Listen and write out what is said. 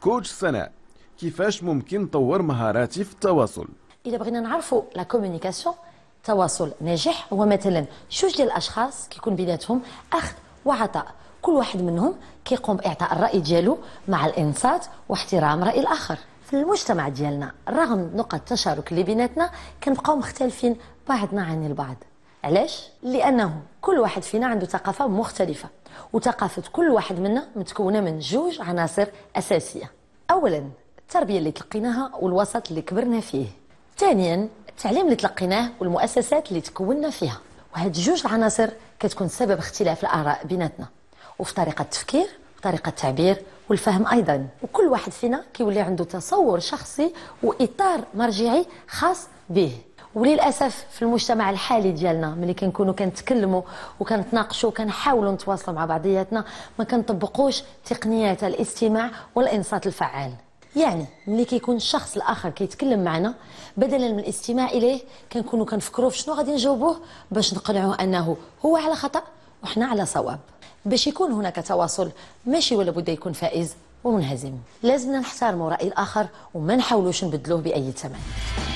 كوتش سناء كيفاش ممكن نطور مهاراتي في التواصل اذا بغينا نعرفوا لا كومونيكاسيون تواصل ناجح هو مثلا جوج ديال الاشخاص كيكون بيناتهم اخذ وعطاء كل واحد منهم كيقوم باعطاء الراي ديالو مع الانصات واحترام راي الاخر في المجتمع ديالنا رغم نقط التشارك اللي بيناتنا كنبقاو مختلفين بعضنا عن البعض علاش لانه كل واحد فينا عنده ثقافه مختلفه وثقافه كل واحد منا متكونه من جوج عناصر اساسيه اولا التربيه اللي تلقيناها والوسط اللي كبرنا فيه ثانيا التعليم اللي تلقيناه والمؤسسات اللي تكوننا فيها وهاد جوج العناصر كتكون سبب اختلاف الاراء بيناتنا وفي طريقه التفكير وطريقه التعبير والفهم ايضا وكل واحد فينا كيولي عنده تصور شخصي واطار مرجعي خاص به وللاسف في المجتمع الحالي ديالنا ملي كنكونوا كنتكلموا وكنتناقشوا وكنحاولوا نتواصلوا مع بعضياتنا ما كنطبقوش تقنيات الاستماع والانصات الفعال يعني ملي كيكون الشخص الاخر كيتكلم معنا بدلا من الاستماع اليه كنكونوا كنفكروا في شنو غادي نجاوبوه باش نقنعوه انه هو على خطا وحنا على صواب باش يكون هناك تواصل ماشي ولا بد يكون فائز ومنهزم لازمنا نحترموا راي الاخر وما نحاولوش نبدلوه باي ثمن